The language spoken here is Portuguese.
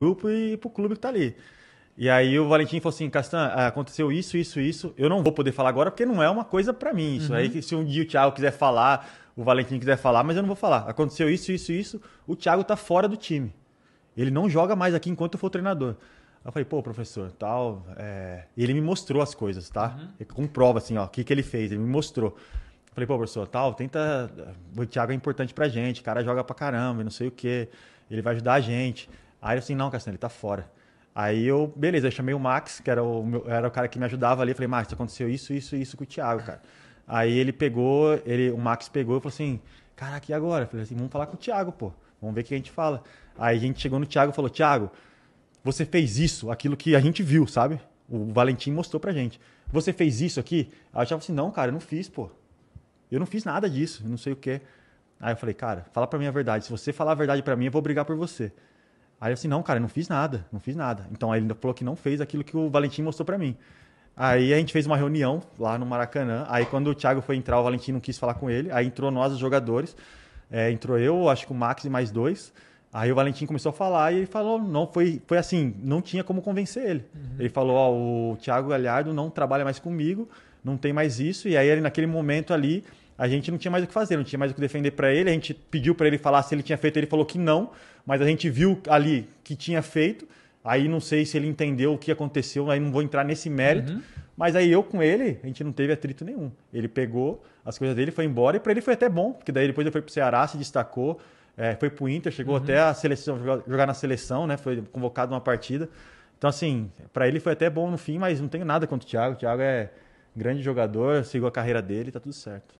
grupo e pro clube que tá ali. E aí o Valentim falou assim, Castan, ah, aconteceu isso, isso, isso. Eu não vou poder falar agora porque não é uma coisa para mim. Isso uhum. aí, se um dia o Thiago quiser falar, o Valentim quiser falar, mas eu não vou falar. Aconteceu isso, isso, isso. O Thiago tá fora do time. Ele não joga mais aqui enquanto eu for treinador. Eu falei, pô, professor, tal. É... Ele me mostrou as coisas, tá? Uhum. Com prova, assim, ó, o que, que ele fez. Ele me mostrou. Eu falei, pô, professor, tal, tenta. O Thiago é importante pra gente, o cara joga pra caramba, não sei o quê. Ele vai ajudar a gente. Aí eu assim, não, Cassiano, ele tá fora. Aí eu, beleza, eu chamei o Max, que era o, meu, era o cara que me ajudava ali. Falei, Max, aconteceu isso, isso isso com o Thiago, cara. Aí ele pegou, ele, o Max pegou e falou assim: Caraca, e agora? falei assim: Vamos falar com o Thiago, pô. Vamos ver o que a gente fala. Aí a gente chegou no Thiago e falou: Thiago, você fez isso, aquilo que a gente viu, sabe? O Valentim mostrou pra gente. Você fez isso aqui? Aí eu falou assim: Não, cara, eu não fiz, pô. Eu não fiz nada disso, não sei o quê. Aí eu falei: Cara, fala pra mim a verdade. Se você falar a verdade pra mim, eu vou brigar por você. Aí eu assim, não, cara, não fiz nada, não fiz nada. Então aí ele falou que não fez aquilo que o Valentim mostrou para mim. Aí a gente fez uma reunião lá no Maracanã. Aí quando o Thiago foi entrar, o Valentim não quis falar com ele. Aí entrou nós, os jogadores. É, entrou eu, acho que o Max e mais dois. Aí o Valentim começou a falar e ele falou, não, foi, foi assim, não tinha como convencer ele. Uhum. Ele falou, ó, oh, o Thiago Galhardo não trabalha mais comigo, não tem mais isso. E aí ele naquele momento ali, a gente não tinha mais o que fazer, não tinha mais o que defender para ele. A gente pediu para ele falar se ele tinha feito, ele falou que não, mas a gente viu ali que tinha feito. Aí não sei se ele entendeu o que aconteceu, aí não vou entrar nesse mérito. Uhum. Mas aí eu com ele, a gente não teve atrito nenhum. Ele pegou as coisas dele, foi embora e para ele foi até bom, porque daí depois ele foi para o Ceará, se destacou, é, foi para o Inter, chegou uhum. até a seleção jogar, na seleção, né? Foi convocado numa partida. Então assim, para ele foi até bom no fim, mas não tenho nada contra o Thiago. O Thiago é grande jogador, sigo a carreira dele, tá tudo certo.